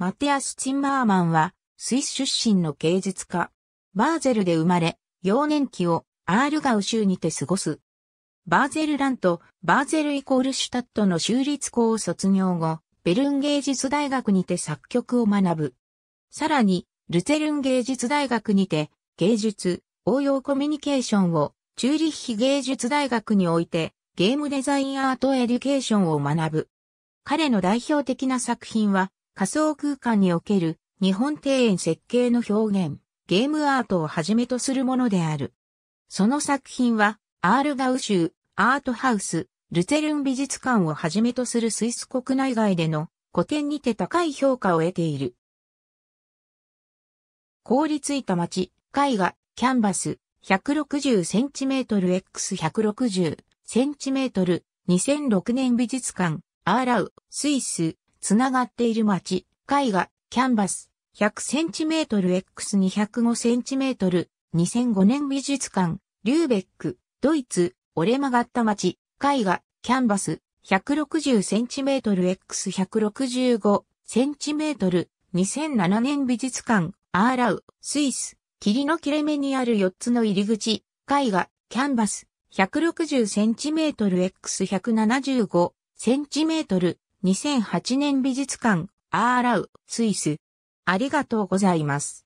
マティアス・チンバーマンは、スイス出身の芸術家。バーゼルで生まれ、幼年期をアールガウ州にて過ごす。バーゼルラント、バーゼルイコールシュタットの州立校を卒業後、ベルン芸術大学にて作曲を学ぶ。さらに、ルツェルン芸術大学にて、芸術、応用コミュニケーションを、チューリッヒ芸術大学において、ゲームデザインアートエデュケーションを学ぶ。彼の代表的な作品は、仮想空間における日本庭園設計の表現、ゲームアートをはじめとするものである。その作品は、アールガウ州、アートハウス、ルツェルン美術館をはじめとするスイス国内外での古典にて高い評価を得ている。凍りついた街、絵画、キャンバス、1 6 0 c m x 1 6 0 c m 2006年美術館、アーラウ、スイス、つながっている町、絵画、キャンバス、1 0 0 c m x 2 0 5 c m 2005年美術館、リューベック、ドイツ、折れ曲がった町、絵画、キャンバス、1 6 0 c m x 1 6 5 c m 2007年美術館、アーラウ、スイス、霧の切れ目にある4つの入り口、絵画、キャンバス、1 6 0 c m x 1 7 5 c m 2008年美術館、アーラウ、スイス。ありがとうございます。